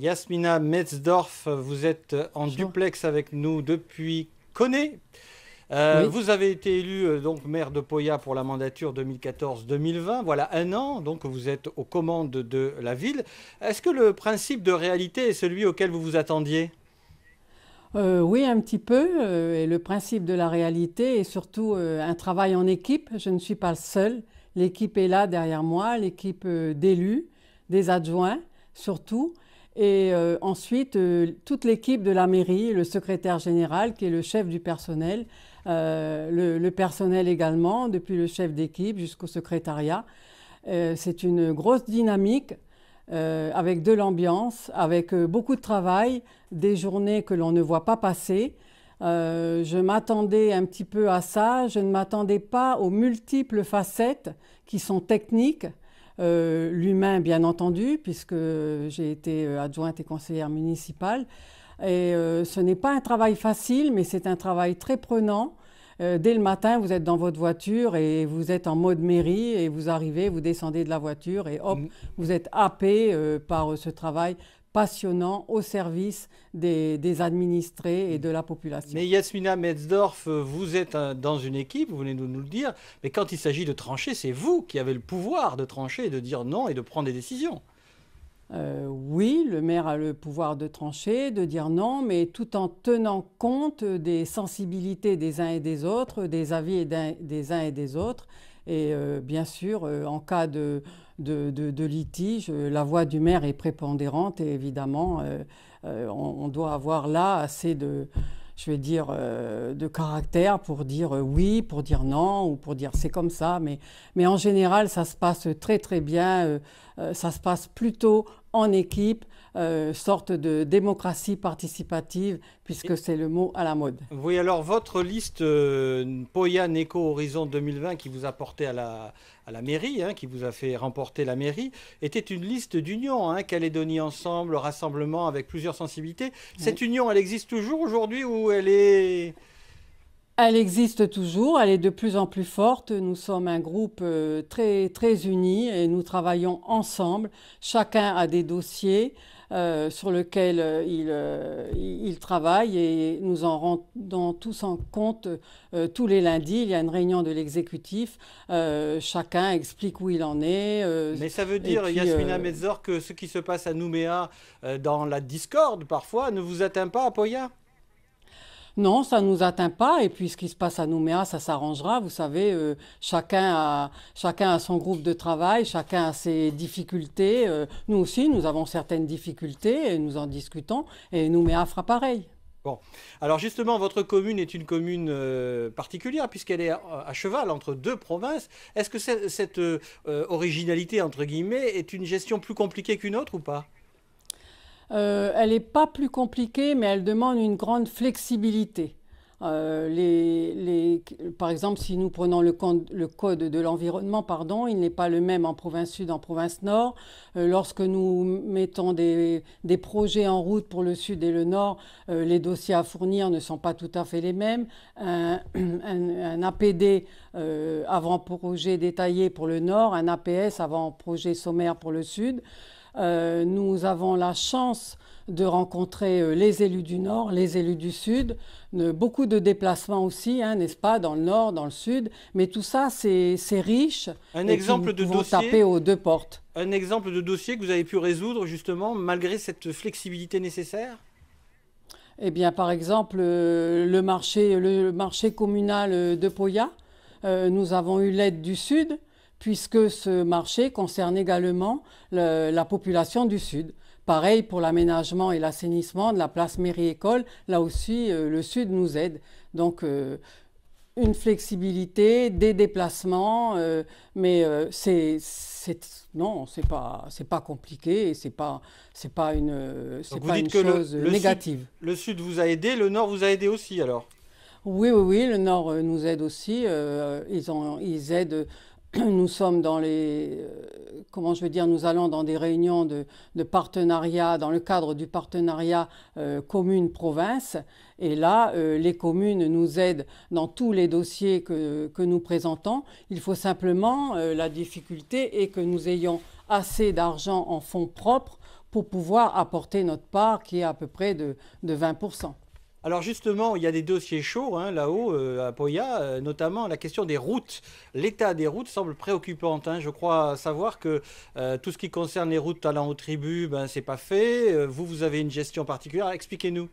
Yasmina Metzdorf, vous êtes en duplex avec nous depuis Conné. Euh, vous avez été élue euh, donc maire de Poya pour la mandature 2014-2020. Voilà un an, donc vous êtes aux commandes de la ville. Est-ce que le principe de réalité est celui auquel vous vous attendiez euh, oui, un petit peu. et le principe de la réalité est surtout un travail en équipe. Je ne suis pas seule. L'équipe est là derrière moi, l'équipe d'élus, des adjoints surtout. Et euh, ensuite, euh, toute l'équipe de la mairie, le secrétaire général qui est le chef du personnel, euh, le, personnel également, depuis le chef d'équipe jusqu'au secrétariat. C'est une grosse dynamique avec de l'ambiance, avec beaucoup de travail, des journées que l'on ne voit pas passer. je m'attendais un petit peu à ça. Je ne m'attendais pas aux multiples facettes qui sont techniques, euh, l'humain bien entendu, puisque j'ai été euh, adjointe et conseillère municipale. Et euh, ce n'est pas un travail facile, mais c'est un travail très prenant. dès le matin, vous êtes dans votre voiture et vous êtes en mode mairie et vous arrivez, vous descendez de la voiture et hop, mm. vous êtes happé par ce travail passionnant au service des, administrés et de la population. Mais Yasmina Metzdorf, vous êtes dans une équipe, vous venez de nous le dire, mais quand il s'agit de trancher, c'est vous qui avez le pouvoir de trancher, de dire non et de prendre des décisions. Euh, oui, le maire a le pouvoir de trancher, de dire non, mais tout en tenant compte des sensibilités des uns et des autres, des avis des uns et des autres. Et euh, bien sûr, euh, en cas de, de, litige la voix du maire est prépondérante et évidemment, euh, euh, on, doit avoir là assez de, je vais dire, euh, de caractère pour dire oui, pour dire non ou pour dire c'est comme ça. Mais, mais en général, ça se passe très très bien. ça se passe plutôt en équipe, euh, sorte de démocratie participative, puisque c'est le mot à la mode. Oui, alors votre liste euh, Poyan Horizon 2020 qui vous a porté à la, à la mairie, hein, qui vous a fait remporter la mairie, était une liste d'union, hein, Calédonie ensemble, rassemblement avec plusieurs sensibilités. Cette union, elle existe toujours aujourd'hui ou elle est... Elle existe toujours, elle est de plus en plus forte. Nous sommes un groupe euh, très, très uni et nous travaillons ensemble. Chacun a des dossiers euh, sur lesquels euh, il, travaille et nous en rendons tous en compte tous les lundis. Il y a une réunion de l'exécutif. chacun explique où il en est. Mais ça veut dire, Yasmina Mezzor, que ce qui se passe à Nouméa dans la discorde parfois ne vous atteint pas à Poya non, ça ne nous atteint pas. Et puis, ce qui se passe à Nouméa, ça s'arrangera. Vous savez, euh, chacun, a, chacun son groupe de travail, chacun a ses difficultés. Euh, nous aussi, nous avons certaines difficultés et nous en discutons. Et Nouméa fera pareil. Bon. Alors justement, votre commune est une commune euh, particulière puisqu'elle est à, cheval entre deux provinces. Est-ce que cette originalité, entre guillemets, est une gestion plus compliquée qu'une autre ou pas euh, elle n'est pas plus compliquée, mais elle demande une grande flexibilité. Euh, par exemple, si nous prenons le, code de l'environnement, pardon, il n'est pas le même en province sud, en province nord. Euh, lorsque nous mettons des, projets en route pour le sud et le nord, les dossiers à fournir ne sont pas tout à fait les mêmes. un APD avant projet détaillé pour le nord, un APS avant projet sommaire pour le sud. Euh, nous avons la chance de rencontrer euh, les élus du Nord, les élus du Sud, beaucoup de déplacements aussi, hein, n'est-ce pas, dans le Nord, dans le Sud, mais tout ça, c'est riche. Un exemple de dossier. taper aux deux portes. Un exemple de dossier que vous avez pu résoudre justement malgré cette flexibilité nécessaire Eh bien, par exemple, euh, le marché, le marché communal de Poya, nous avons eu l'aide du Sud puisque ce marché concerne également la population du Sud. Pareil pour l'aménagement et l'assainissement de la place mairie-école, là aussi euh, le Sud nous aide. Donc euh, une flexibilité, des déplacements, euh, mais c'est non, c'est pas c'est pas compliqué et c'est pas c'est pas une c'est pas une chose négative. le Sud vous a aidé, le Nord vous a aidé aussi alors. Oui, oui, oui, le Nord nous aide aussi. ils, ont, ils aident nous sommes dans les euh, comment je veux dire, nous allons dans des réunions de, partenariat, dans le cadre du partenariat euh, commune-province. Et là, euh, les communes nous aident dans tous les dossiers que, nous présentons. Il faut simplement, la difficulté est que nous ayons assez d'argent en fonds propres pour pouvoir apporter notre part qui est à peu près de, de 20%. Alors justement, il y a des dossiers chauds hein, là-haut, euh, à Poya, euh, notamment la question des routes. L'état des routes semble préoccupant. Hein. Je crois savoir que euh, tout ce qui concerne les routes allant aux tribus, ben, c'est pas fait. Vous, vous avez une gestion particulière. Expliquez-nous.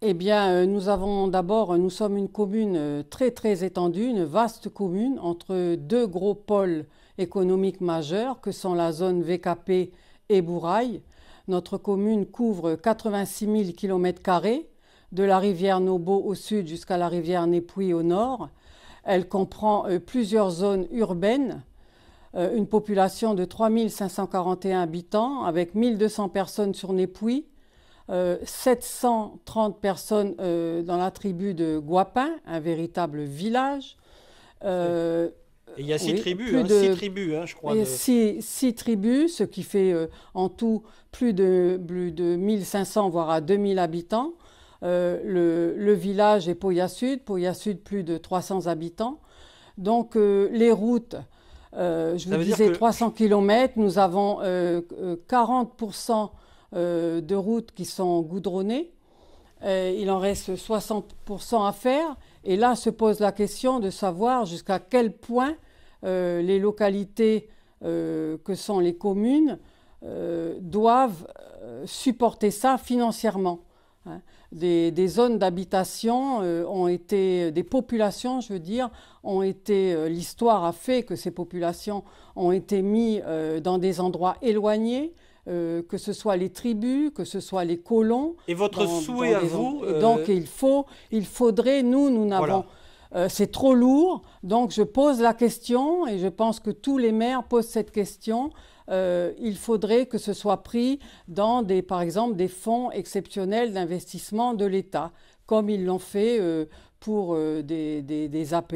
Eh bien, nous avons d'abord, nous sommes une commune très très étendue, une vaste commune entre deux gros pôles économiques majeurs que sont la zone VKP et Bouraille. Notre commune couvre 86 000 km, de la rivière Nobo au sud jusqu'à la rivière Népouy au nord. Elle comprend euh, plusieurs zones urbaines, euh, une population de 3541 habitants avec 1200 personnes sur Népouy, 730 euh, personnes dans la tribu de Guapin, un véritable village il y a six tribus, hein, six tribus hein, je crois. Il y six, tribus, ce qui fait euh, en tout plus de, plus de 1500, voire à 2000 habitants. Euh, le, village est Poya Sud, Poya Sud plus de 300 habitants. Donc euh, les routes, je vous disais 300 km, nous avons 40% de routes qui sont goudronnées. il en reste 60% à faire. Et là se pose la question de savoir jusqu'à quel point euh, les localités euh, que sont les communes euh, doivent supporter ça financièrement. Hein. Des, zones d'habitation ont été, des populations, je veux dire, ont été, l'histoire a fait que ces populations ont été mises dans des endroits éloignés, euh, que ce soit les tribus, que ce soit les colons. Et votre souhait à vous euh, Donc il faut, il faudrait, nous, nous n'avons. Euh, c'est trop lourd, donc je pose la question et je pense que tous les maires posent cette question. il faudrait que ce soit pris dans des, par exemple, des fonds exceptionnels d'investissement de l'État, comme ils l'ont fait pour des, des, APE,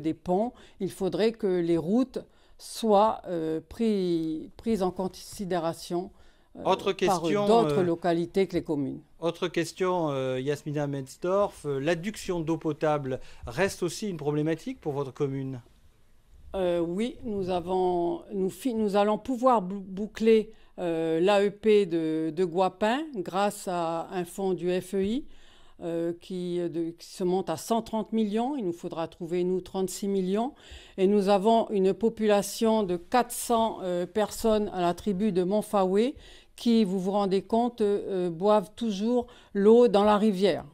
des ponts. Il faudrait que les routes soit euh, prise en considération euh, autre question, d'autres euh, localités que les communes. Autre question, Yasmina Metzdorf, l'adduction d'eau potable reste aussi une problématique pour votre commune Oui, nous, avons, nous, nous, allons pouvoir boucler l'AEP de, de Guapin grâce à un fonds du FEI euh, euh, qui, se monte à 130 millions. Il nous faudra trouver, nous, 36 millions. Et nous avons une population de 400 euh, personnes à la tribu de Montfaoué qui, vous vous rendez compte, boivent toujours l'eau dans la rivière.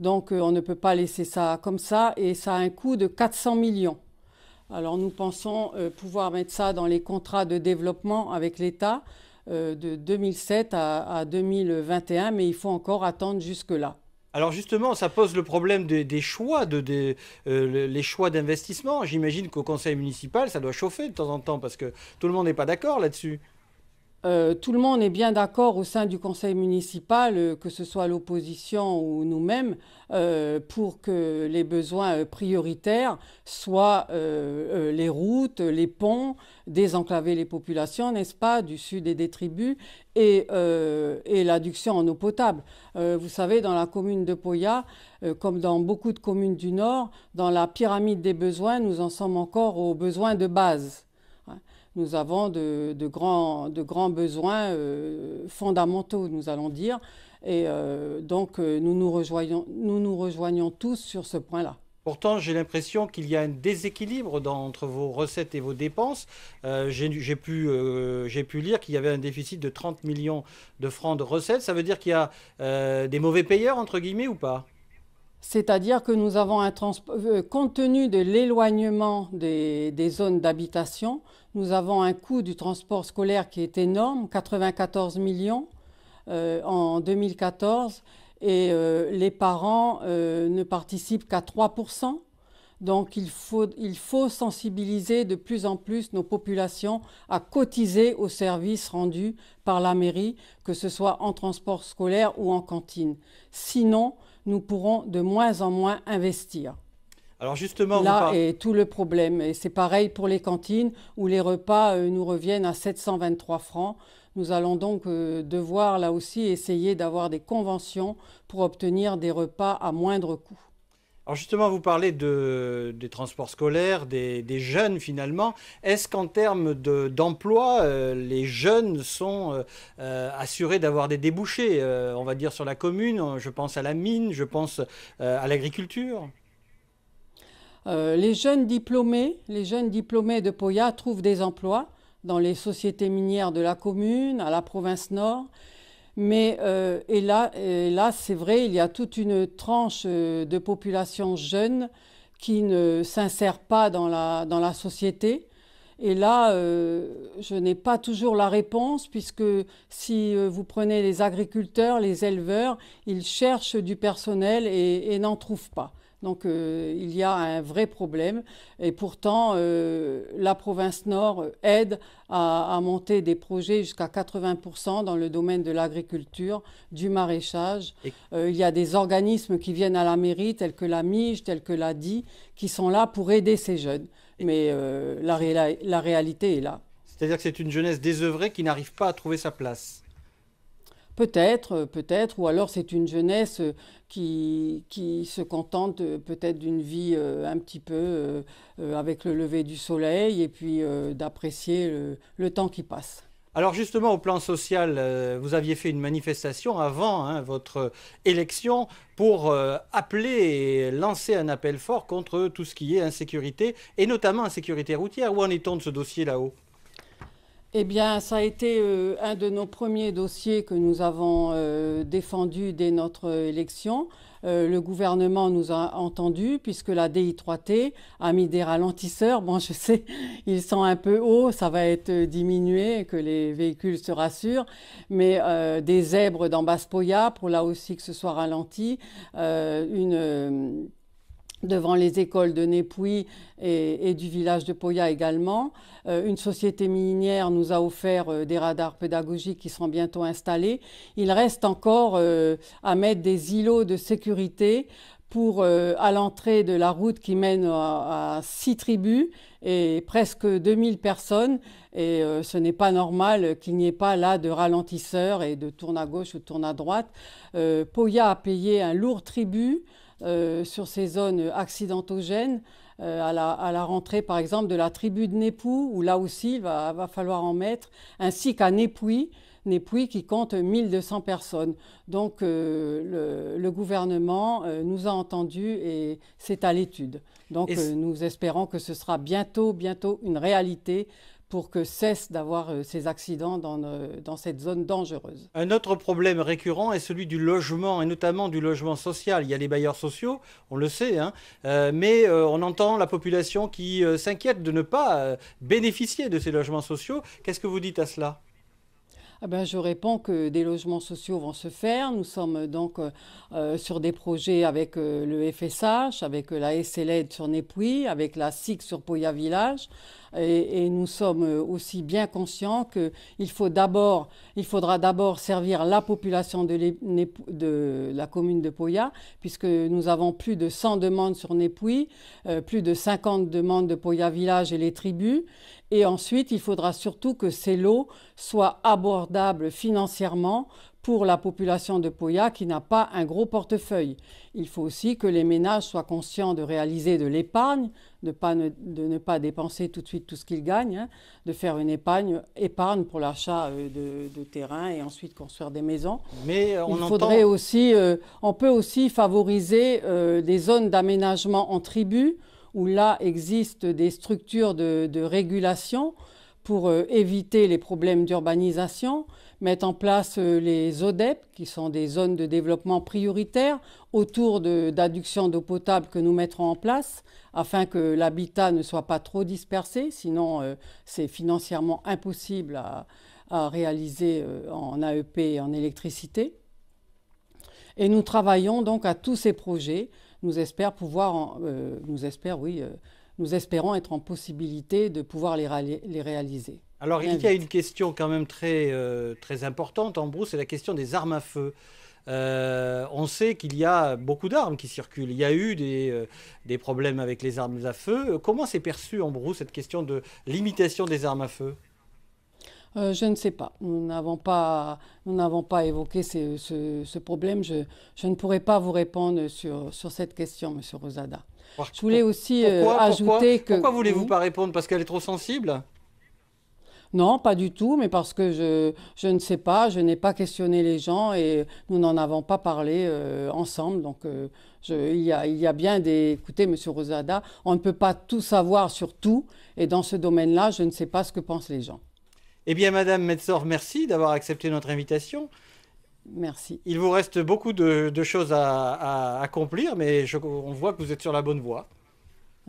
Donc on ne peut pas laisser ça comme ça et ça a un coût de 400 millions. Alors nous pensons pouvoir mettre ça dans les contrats de développement avec l'État de 2007 à 2021, mais il faut encore attendre jusque-là. Alors justement, ça pose le problème des, choix, des, euh, les choix d'investissement. J'imagine qu'au conseil municipal, ça doit chauffer de temps en temps parce que tout le monde n'est pas d'accord là-dessus. Euh, tout le monde est bien d'accord au sein du conseil municipal, euh, que ce soit l'opposition ou nous-mêmes, euh, pour que les besoins prioritaires soient les routes, les ponts, désenclaver les populations, n'est-ce pas, du sud et des tribus, et, et l'adduction en eau potable. vous savez, dans la commune de Poya, comme dans beaucoup de communes du Nord, dans la pyramide des besoins, nous en sommes encore aux besoins de base nous avons de, grands, de grands, besoins euh, fondamentaux, nous allons dire. Et euh, donc, euh, nous nous, rejoignons, nous nous rejoignons tous sur ce point-là. Pourtant, j'ai l'impression qu'il y a un déséquilibre entre vos recettes et vos dépenses. j'ai pu, pu, lire qu'il y avait un déficit de 30 millions de francs de recettes. Ça veut dire qu'il y a des mauvais payeurs, entre guillemets, ou pas c'est-à-dire que nous avons un compte tenu de l'éloignement des, des, zones d'habitation, nous avons un coût du transport scolaire qui est énorme, 94 millions euh, en 2014, et euh, les parents euh, ne participent qu'à 3%. Donc il faut sensibiliser de plus en plus nos populations à cotiser aux services rendus par la mairie, que ce soit en transport scolaire ou en cantine. Sinon, nous pourrons de moins en moins investir. Alors justement, là est tout le problème. Et c'est pareil pour les cantines où les repas euh, nous reviennent à 723 francs. Nous allons donc euh, devoir là aussi essayer d'avoir des conventions pour obtenir des repas à moindre coût. Alors justement, vous parlez de, des transports scolaires, des, jeunes finalement. Est-ce qu'en termes d'emploi, euh, les jeunes sont assurés d'avoir des débouchés, on va dire sur la commune Je pense à la mine, je pense à l'agriculture. Euh, les jeunes diplômés, les jeunes diplômés de Poya trouvent des emplois dans les sociétés minières de la commune, à la province nord. Mais euh, et là, et là c'est vrai, il y a toute une tranche euh, de population jeune qui ne s'insère pas dans la, dans la société. Et là, je n'ai pas toujours la réponse, puisque si vous prenez les agriculteurs, les éleveurs, ils cherchent du personnel et n'en trouvent pas. Donc euh, il y a un vrai problème et pourtant euh, la province nord aide à, monter des projets jusqu'à 80% dans le domaine de l'agriculture, du maraîchage. Euh, il y a des organismes qui viennent à la mairie tels que la MIGE, tels que la DI, qui sont là pour aider ces jeunes. Mais la, la réalité est là. C'est-à-dire que c'est une jeunesse désœuvrée qui n'arrive pas à trouver sa place. Peut-être, euh, peut-être, ou alors c'est une jeunesse euh, qui, se contente euh, peut-être d'une vie un petit peu avec le lever du soleil et puis d'apprécier le, temps qui passe. Alors justement, au plan social, vous aviez fait une manifestation avant hein, votre élection pour appeler et lancer un appel fort contre tout ce qui est insécurité, et notamment insécurité routière. Où en est-on de ce dossier là-haut eh bien, ça a été euh, un de nos premiers dossiers que nous avons euh, défendu dès notre élection. Euh, le gouvernement nous a entendus puisque la DI3T a mis des ralentisseurs. Bon, je sais, ils sont un peu hauts, ça va être diminué, que les véhicules se rassurent, mais des zèbres dans Baspoya pour là aussi que ce soit ralenti, une devant les écoles de Népouy et, du village de Poya également. Euh, une société minière nous a offert euh, des radars pédagogiques qui seront bientôt installés. Il reste encore euh, à mettre des îlots de sécurité pour à l'entrée de la route qui mène à, six tribus et presque 2000 personnes. Et ce n'est pas normal qu'il n'y ait pas là de ralentisseurs et de tourne à gauche ou de tourne à droite. Poya a payé un lourd tribut euh, sur ces zones accidentogènes. Euh, à, la, rentrée, par exemple, de la tribu de Nepou, où là aussi, il va, falloir en mettre, ainsi qu'à Népouy, Népoui qui compte 1200 personnes. Donc, euh, le, gouvernement nous a entendus et c'est à l'étude. Donc, nous espérons que ce sera bientôt, bientôt une réalité pour que cesse d'avoir euh, ces accidents euh, dans, cette zone dangereuse. Un autre problème récurrent est celui du logement, et notamment du logement social. Il y a les bailleurs sociaux, on le sait, hein. euh, mais on entend la population qui s'inquiète de ne pas bénéficier de ces logements sociaux. Qu'est-ce que vous dites à cela ah ben, je réponds que des logements sociaux vont se faire. Nous sommes donc sur des projets avec le FSH, avec la SLED sur Népuy, avec la SIC sur Poya Village, et, nous sommes euh, aussi bien conscients qu'il il faudra d'abord servir la population de, la commune de Poya, puisque nous avons plus de 100 demandes sur Népouy, euh, plus de 50 demandes de Poya Village et les tribus. Et ensuite, il faudra surtout que ces lots soient abordables financièrement pour la population de Poya qui n'a pas un gros portefeuille. Il faut aussi que les ménages soient conscients de réaliser de l'épargne de, ne, pas dépenser tout de suite tout ce qu'il gagne, hein, de faire une épargne, épargne pour l'achat euh, de, terrain et ensuite construire des maisons. Mais euh, on faudrait aussi, euh, on peut aussi favoriser des zones d'aménagement en tribu où là existent des structures de, régulation pour éviter les problèmes d'urbanisation Mettre en place euh, les ODEP, qui sont des zones de développement prioritaires autour d'adductions d'eau potable que nous mettrons en place afin que l'habitat ne soit pas trop dispersé, sinon euh, c'est financièrement impossible à, réaliser euh, en AEP et en électricité. Et nous travaillons donc à tous ces projets. Nous espérons pouvoir, nous espère, oui, nous espérons être en possibilité de pouvoir les réaliser. Alors, il y a une question quand même très, euh, très importante en Brousse, c'est la question des armes à feu. Euh, on sait qu'il y a beaucoup d'armes qui circulent. Il y a eu des, euh, des problèmes avec les armes à feu. Comment s'est perçue, en Brousse cette question de limitation des armes à feu je ne sais pas. Nous n'avons pas, nous n'avons pas évoqué ce, ce, problème. Je, je, ne pourrais pas vous répondre sur, sur cette question, Monsieur Rosada. Je voulais aussi ajouter que. Pourquoi voulez-vous pas répondre Parce qu'elle est trop sensible non, pas du tout, mais parce que je, ne sais pas, je n'ai pas questionné les gens et nous n'en avons pas parlé euh, ensemble. Donc, euh, il, y a, bien des. Écoutez, Monsieur Rosada, on ne peut pas tout savoir sur tout et dans ce domaine-là, je ne sais pas ce que pensent les gens. Eh bien, Madame Metzor, merci d'avoir accepté notre invitation. Merci. Il vous reste beaucoup de, choses à, accomplir, mais on voit que vous êtes sur la bonne voie.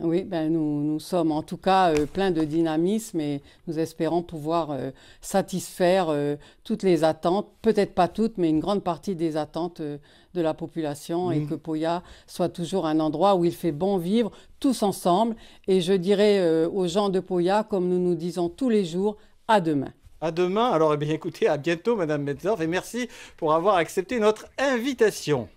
Oui, ben, nous, sommes en tout cas euh, pleins de dynamisme et nous espérons pouvoir euh, satisfaire euh, toutes les attentes, peut-être pas toutes, mais une grande partie des attentes de la population et mmh. que Poya soit toujours un endroit où il fait bon vivre tous ensemble. Et je dirais aux gens de Poya, comme nous nous disons tous les jours, à demain. À demain. Alors, eh bien, écoutez, à bientôt, Madame Metzorf, et merci pour avoir accepté notre invitation.